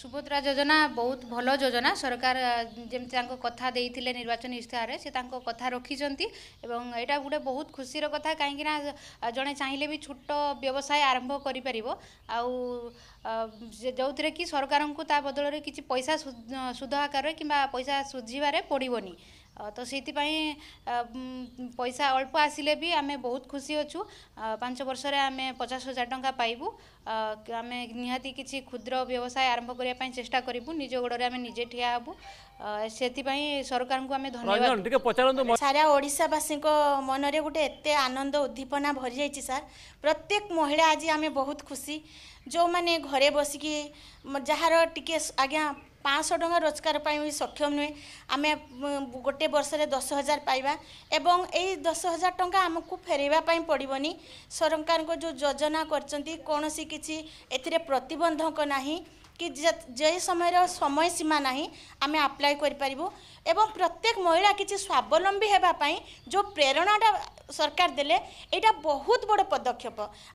ସୁଭଦ୍ରା ଯୋଜନା ବହୁତ ଭଲ ଯୋଜନା ସରକାର ଯେମିତି ତାଙ୍କ କଥା ଦେଇଥିଲେ ନିର୍ବାଚନୀ ଇସ୍ତାହାରରେ ସେ ତାଙ୍କ କଥା ରଖିଛନ୍ତି ଏବଂ ଏଇଟା ଗୋଟେ ବହୁତ ଖୁସିର କଥା କାହିଁକିନା ଜଣେ ଚାହିଁଲେ ବି ଛୋଟ ବ୍ୟବସାୟ ଆରମ୍ଭ କରିପାରିବ ଆଉ ଯେଉଁଥିରେ କି ସରକାରଙ୍କୁ ତା ବଦଳରେ କିଛି ପଇସା ସୁଧ ଆକାରରେ କିମ୍ବା ପଇସା ସୁଝିବାରେ ପଡ଼ିବନି ତ ସେଇଥିପାଇଁ ପଇସା ଅଳ୍ପ ଆସିଲେ ବି ଆମେ ବହୁତ ଖୁସି ଅଛୁ ପାଞ୍ଚ ବର୍ଷରେ ଆମେ ପଚାଶ ହଜାର ଟଙ୍କା ପାଇବୁ ଆମେ ନିହାତି କିଛି କ୍ଷୁଦ୍ର ବ୍ୟବସାୟ ଆରମ୍ଭ କରିବା ପାଇଁ ଚେଷ୍ଟା କରିବୁ ନିଜ ଗୋଡ଼ରେ ଆମେ ନିଜେ ଠିଆ ହେବୁ ସେଥିପାଇଁ ସରକାରଙ୍କୁ ଆମେ ଧନ୍ୟବାଦ ଟିକେ ପଚାରନ୍ତୁ ସାରା ଓଡ଼ିଶାବାସୀଙ୍କ ମନରେ ଗୋଟେ ଏତେ ଆନନ୍ଦ ଉଦ୍ଦୀପନା ଭରିଯାଇଛି ସାର୍ ପ୍ରତ୍ୟେକ ମହିଳା ଆଜି ଆମେ ବହୁତ ଖୁସି ଯେଉଁମାନେ ଘରେ ବସିକି ଯାହାର ଟିକେ ଆଜ୍ଞା পাঁচশହ ଟଙ୍କା ରୋଜଗାର ପାଇଁ ବି ସକ୍ଷମ ନୁହେଁ ଆମେ ଗୋଟିଏ ବର୍ଷରେ ଦଶ ହଜାର ପାଇବା ଏବଂ ଏଇ ଦଶ ହଜାର ଟଙ୍କା ଆମକୁ ଫେରାଇବା ପାଇଁ ପଡ଼ିବନି ସରକାରଙ୍କ ଯେଉଁ ଯୋଜନା କରିଛନ୍ତି କୌଣସି କିଛି ଏଥିରେ ପ୍ରତିବନ୍ଧକ ନାହିଁ କି ଯେ ସମୟର ସମୟସୀମା ନାହିଁ ଆମେ ଆପ୍ଲାଏ କରିପାରିବୁ ଏବଂ ପ୍ରତ୍ୟେକ ମହିଳା କିଛି ସ୍ୱାବଲମ୍ବୀ ହେବା ପାଇଁ ଯେଉଁ ପ୍ରେରଣାଟା ସରକାର ଦେଲେ ଏଇଟା ବହୁତ ବଡ଼ ପଦକ୍ଷେପ